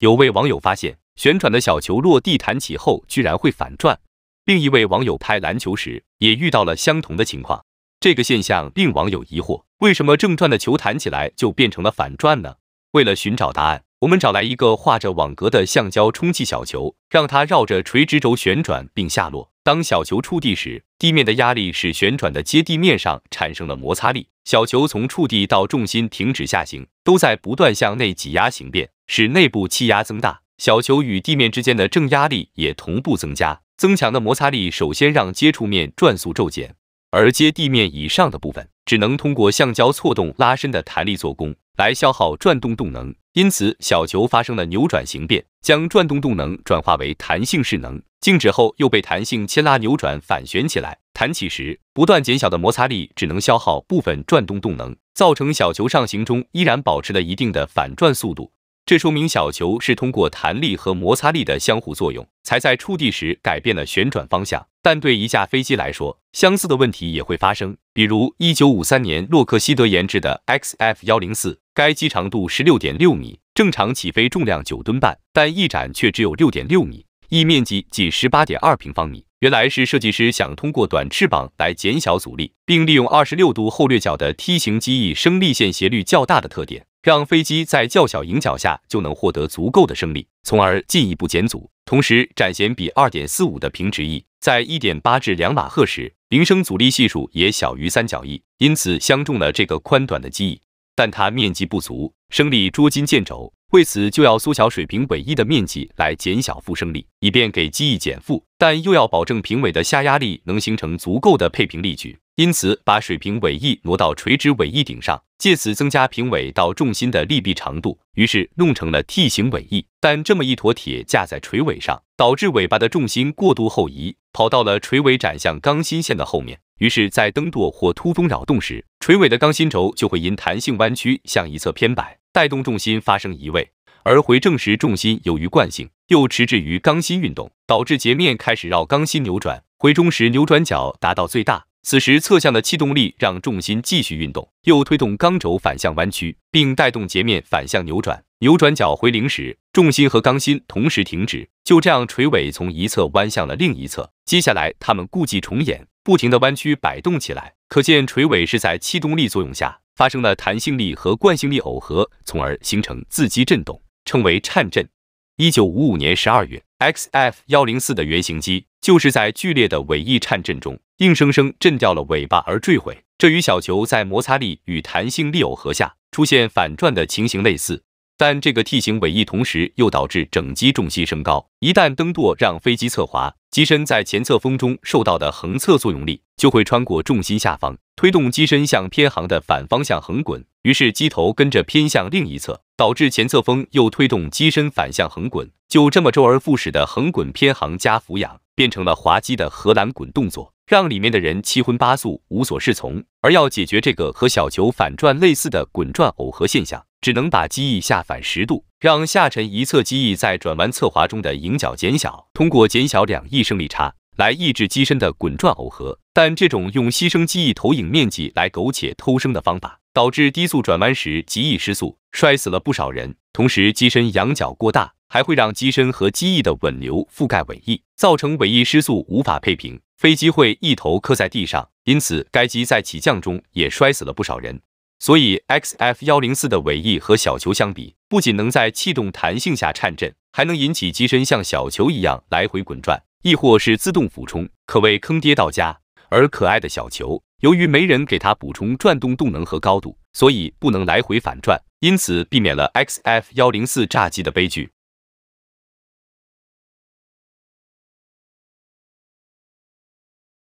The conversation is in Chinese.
有位网友发现，旋转的小球落地弹起后，居然会反转。另一位网友拍篮球时，也遇到了相同的情况。这个现象令网友疑惑：为什么正转的球弹起来就变成了反转呢？为了寻找答案，我们找来一个画着网格的橡胶充气小球，让它绕着垂直轴旋转并下落。当小球触地时，地面的压力使旋转的接地面上产生了摩擦力。小球从触地到重心停止下行，都在不断向内挤压形变，使内部气压增大，小球与地面之间的正压力也同步增加。增强的摩擦力首先让接触面转速骤减，而接地面以上的部分只能通过橡胶错动拉伸的弹力做功。来消耗转动动能，因此小球发生了扭转形变，将转动动能转化为弹性势能。静止后又被弹性牵拉扭转反旋起来。弹起时不断减小的摩擦力只能消耗部分转动动能，造成小球上行中依然保持了一定的反转速度。这说明小球是通过弹力和摩擦力的相互作用，才在触地时改变了旋转方向。但对一架飞机来说，相似的问题也会发生。比如，一九五三年洛克希德研制的 XF- 幺零四，该机长度十六点六米，正常起飞重量九吨半，但翼展却只有六点六米，翼面积仅十八点二平方米。原来是设计师想通过短翅膀来减小阻力，并利用二十六度后掠角的梯形机翼升力线斜率较大的特点。让飞机在较小迎角下就能获得足够的升力，从而进一步减阻。同时，展弦比二点四五的平直翼在一点八至两马赫时，铃升阻力系数也小于三角翼，因此相中了这个宽短的机翼。但它面积不足，升力捉襟见肘。为此，就要缩小水平尾翼的面积来减小负升力，以便给机翼减负，但又要保证平尾的下压力能形成足够的配平力矩。因此，把水平尾翼挪到垂直尾翼顶上，借此增加平尾到重心的力臂长度，于是弄成了 T 型尾翼。但这么一坨铁架在垂尾上，导致尾巴的重心过度后移，跑到了垂尾展向钢芯线的后面。于是，在蹬舵或突风扰动时，垂尾的钢芯轴就会因弹性弯曲向一侧偏摆，带动重心发生移位。而回正时，重心由于惯性又迟滞于钢芯运动，导致截面开始绕钢芯扭转。回中时，扭转角达到最大。此时侧向的气动力让重心继续运动，又推动钢轴反向弯曲，并带动截面反向扭转。扭转角回零时，重心和钢芯同时停止。就这样，垂尾从一侧弯向了另一侧。接下来，它们故伎重演，不停地弯曲摆动起来。可见，垂尾是在气动力作用下发生了弹性力和惯性力耦合，从而形成自激振动，称为颤振。一九五五年十二月，XF- 幺零四的原型机就是在剧烈的尾翼颤振中。硬生生震掉了尾巴而坠毁，这与小球在摩擦力与弹性力耦合下出现反转的情形类似。但这个 T 型尾翼同时又导致整机重心升高，一旦蹬舵让飞机侧滑，机身在前侧风中受到的横侧作用力就会穿过重心下方，推动机身向偏航的反方向横滚，于是机头跟着偏向另一侧，导致前侧风又推动机身反向横滚，就这么周而复始的横滚偏航加俯仰，变成了滑稽的荷兰滚动作。让里面的人七荤八素、无所适从。而要解决这个和小球反转类似的滚转耦合现象，只能把机翼下反十度，让下沉一侧机翼在转弯侧滑中的迎角减小，通过减小两翼升力差来抑制机身的滚转耦合。但这种用牺牲机翼投影面积来苟且偷生的方法，导致低速转弯时极易失速，摔死了不少人。同时，机身仰角过大还会让机身和机翼的紊流覆盖尾翼，造成尾翼失速无法配平。飞机会一头磕在地上，因此该机在起降中也摔死了不少人。所以 XF104 的尾翼和小球相比，不仅能在气动弹性下颤振，还能引起机身像小球一样来回滚转，亦或是自动俯冲，可谓坑爹到家。而可爱的小球，由于没人给它补充转动动能和高度，所以不能来回反转，因此避免了 XF104 炸机的悲剧。